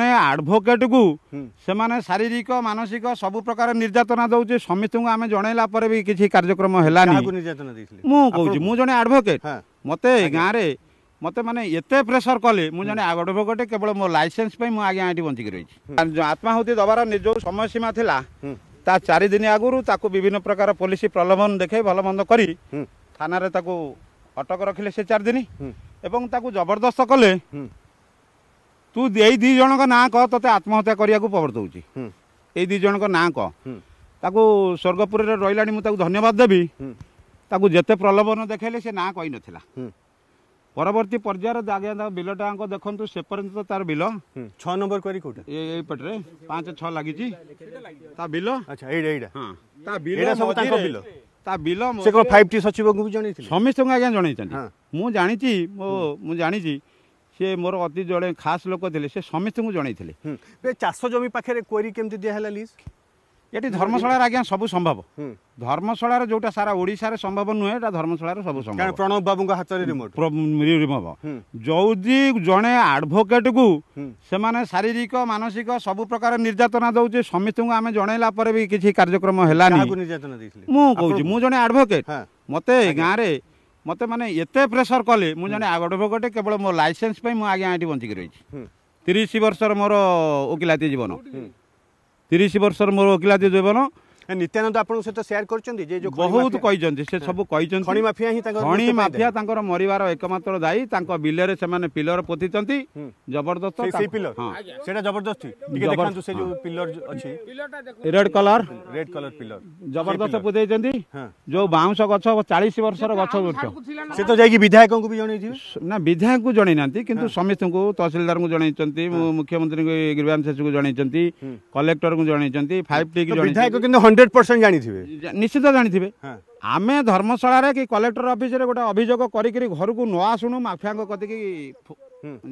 ଆଡ଼ଭୋକେଟକୁ ସେମାନେ ଶାରୀରିକ ମାନସିକ ସବୁ ପ୍ରକାର ନିର୍ଯାତନା ଦେଉଛି ସମିତିଙ୍କୁ ଆମେ ଜଣେଇଲା ପରେ ବି କିଛି କାର୍ଯ୍ୟକ୍ରମ ହେଲାନି ମୁଁ କହୁଛି ମୁଁ ଜଣେ ଆଡ଼ଭୋକେଟ ମୋତେ ଗାଁରେ ମୋତେ ମାନେ ଏତେ ପ୍ରେସର କଲେ ମୁଁ ଜଣେ ଆଡ଼ଭୋକେଟ କେବଳ ମୋ ଲାଇସେନ୍ସ ପାଇଁ ମୁଁ ଆଜ୍ଞା ଏଠି ବଞ୍ଚିକି ରହିଛି ଆତ୍ମାହୁତି ଦେବାର ଯେଉଁ ସମୟସୀମା ଥିଲା ତା ଚାରିଦିନ ଆଗରୁ ତାକୁ ବିଭିନ୍ନ ପ୍ରକାର ପୋଲିସ ପ୍ରଲୋଭନ ଦେଖାଇ ଭଲ ମନ୍ଦ କରି ଥାନାରେ ତାକୁ ଅଟକ ରଖିଲେ ସେ ଚାରିଦିନ ଏବଂ ତାକୁ ଜବରଦସ୍ତ କଲେ ତୁ ଏଇ ଦୁଇ ଜଣଙ୍କ ନାଁ କହ ତୋତେ ଆତ୍ମହତ୍ୟା କରିବାକୁ ପ୍ରବର୍ତ୍ତଉଛି ଏଇ ଦୁଇ ଜଣଙ୍କ ନାଁ କହ ତାକୁ ସ୍ୱର୍ଗପୁରରେ ରହିଲାଣି ମୁଁ ତାକୁ ଧନ୍ୟବାଦ ଦେବି ତାକୁ ଯେତେ ପ୍ରଲୋଭନ ଦେଖାଇଲେ ସେ ନାଁ କହିନଥିଲା ପରବର୍ତ୍ତୀ ପର୍ଯ୍ୟାୟରେ ଆଜ୍ଞା ତାଙ୍କ ବିଲଟା ଆଙ୍କ ଦେଖନ୍ତୁ ସେ ପର୍ଯ୍ୟନ୍ତ ତାର ବିଲ ଛଅ ନମ୍ବର କରି କୋଉଟା ଏଇ ପଟରେ ପାଞ୍ଚ ଛଅ ଲାଗିଛି ତା ବିଲ ଆଚ୍ଛା ଏଇଟା ଏଇଟା ହଁ ତା ବିଲ ସବୁ ତାଙ୍କ ବିଲ ତା ବିଲ ସେ କ'ଣ ଫାଇଭ୍ ଟି ସଚିବଙ୍କୁ ବି ଜଣେଇଥିଲେ ସମସ୍ତଙ୍କୁ ଆଜ୍ଞା ଜଣେଇଛନ୍ତି ମୁଁ ଜାଣିଛି ମୋ ମୁଁ ଜାଣିଛି সে মোর অতি জনে খাস লোক লে সে সমস্ত জনাইলে চাষ জমি পাখে কোয়েরি কেমি দিয়া হল লিজ এটি ধর্মশালার আজ্ঞা সবু সম্ভব ধর্মশালার যেটা সারা ওড়শার সম্ভব নুহে এটা ধর্মশালার সবু সম্ভব প্রণব বাবু হাতের রিমোট রিমোভ যদি জনে আডভোকেট কু সে শারীরিক মানসিক সবু প্রকার নির্যাতনা দৌছে সমস্ত আমি জনাইলা পরে বি কিছু কার্যক্রম হলানি মু কৌছি মু জনে আডভোকেট মতে গাঁরে मते मते प्रेसर कले म जाने आगटे केवल म लसेन्स पनि म आज आठ बन्छ कि रिस वर्ष मोरो वकिलाती जीवन तिस वर्ष मोरो वकिलाती जीवन ନିତ୍ୟାନନ୍ଦ ଆପଣଙ୍କ ସହିତ ସେୟାର କରିଛନ୍ତି ଯେ ଯେଉଁ ବହୁତ କହିଛନ୍ତି ସେ ସବୁ କହିଛନ୍ତି ଖଣି ମାଫିଆ ହିଁ ତାଙ୍କ ଖଣି ମାଫିଆ ତାଙ୍କର ମରିବାର ଏକମାତ୍ର ଦାୟୀ ତାଙ୍କ ବିଲରେ ସେମାନେ ପିଲର ପୋତିଛନ୍ତି ଜବରଦସ୍ତ ସେଇ ପିଲର ସେଇଟା ଜବରଦସ୍ତି ଟିକେ ଦେଖନ୍ତୁ ସେ ଯୋଉ ପିଲର ଅଛି red colour red colour pillar ଜବରଦସ୍ତ ପୋତେଇଛନ୍ତି ଯୋଉ ବାଉଁଶ ଗଛ ଚାଳିଶ ବର୍ଷର ଗଛ ବୃକ୍ଷ ସେ ତ ଯାଇକି ବିଧାୟକଙ୍କୁ ବି ଜଣେଇଛି ନା ବିଧାୟକଙ୍କୁ ଜଣେଇ ନାହାନ୍ତି କିନ୍ତୁ ସମସ୍ତଙ୍କୁ ତହସିଲଦାରଙ୍କୁ ଜଣେଇଛନ୍ତି ମୁଁ ମୁଖ୍ୟମନ୍ତ୍ରୀ ଗ୍ରୀବାଂଶେଷଙ୍କୁ ଜଣେଇଛନ୍ତି କଲେକ୍ଟରଙ୍କୁ ଜଣେଇଛନ୍ତି ଫାଇଭ୍ ଟିକୁ ବିଧାୟକ କିନ୍ତୁ ହଣ୍ଡ୍ରେଡ୍ ପରସେଣ୍ଟ ଜାଣିଥିବେ ନିଶ୍ଚିତ ଜାଣିଥିବେ ଆମେ ଧର୍ମଶାଳାରେ କି କଲେକ୍ଟର ଅଫିସରେ ଗୋଟେ ଅଭିଯୋଗ କରିକିରି ଘରକୁ ନ ଆସୁଣୁ ମାଫିଆଙ୍କ କତିକି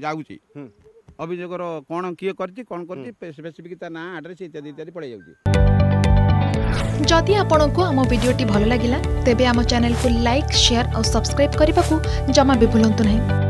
ଯାଉଛି ଅଭିଯୋଗର କ'ଣ କିଏ କରିଛି କ'ଣ କରିଛି ସ୍ପେସିଫିକ୍ ତା ନାଁ ଆଡ୍ରେସ୍ ଇତ୍ୟାଦି ଇତ୍ୟାଦି ପଳେଇ ଯାଉଛି ଯଦି ଆପଣଙ୍କୁ ଆମ ଭିଡ଼ିଓଟି ଭଲ ଲାଗିଲା ତେବେ ଆମ ଚ୍ୟାନେଲକୁ ଲାଇକ୍ ସେୟାର ଆଉ ସବସ୍କ୍ରାଇବ୍ କରିବାକୁ ଜମା ବି ଭୁଲନ୍ତୁ ନାହିଁ